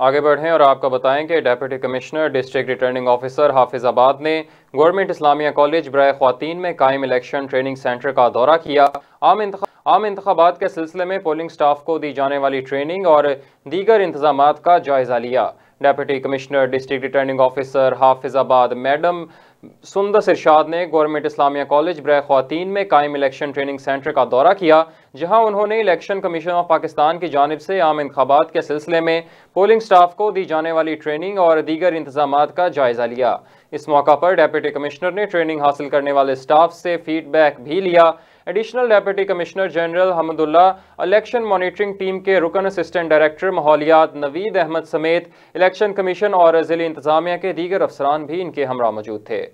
आगे बढ़ें और आपका बताएं कि deputy commissioner district returning officer Hafizabad ने गवर्नमेंट इस्लामिया कॉलेज ब्राय खातन में कायम इलेक्शन ट्रेनिंग सेंटर का दौरा किया आम आम इंतबात के सिलसिले में पोलिंग स्टाफ को दी जाने वाली ट्रेनिंग और दीगर इंतजाम का जायजा लिया deputy commissioner district returning officer Hafizabad madam Sundar Irshad ने गवर्नमेंट इस्लामिया कॉलेज ब्रह खातन में कायम इलेक्शन ट्रेनिंग सेंटर का दौरा किया जहां उन्होंने इलेक्शन कमीशन ऑफ पाकिस्तान की जानब से आम इंतबात के सिलसिले में पोलिंग स्टाफ को दी जाने वाली ट्रेनिंग और दीगर इंतजाम का जायजा लिया इस मौका पर डेप्यूटी कमिश्नर ने ट्रेनिंग हासिल करने वाले स्टाफ से फीडबैक भी लिया additional deputy commissioner general Hamdullah election monitoring team के रुकन असिस्टेंट डायरेक्टर माहौलियात नवीद अहमद समेत इलेक्शन कमीशन और जिले इंतजामिया के दीगर अफसरान भी इनके हमरा मौजूद थे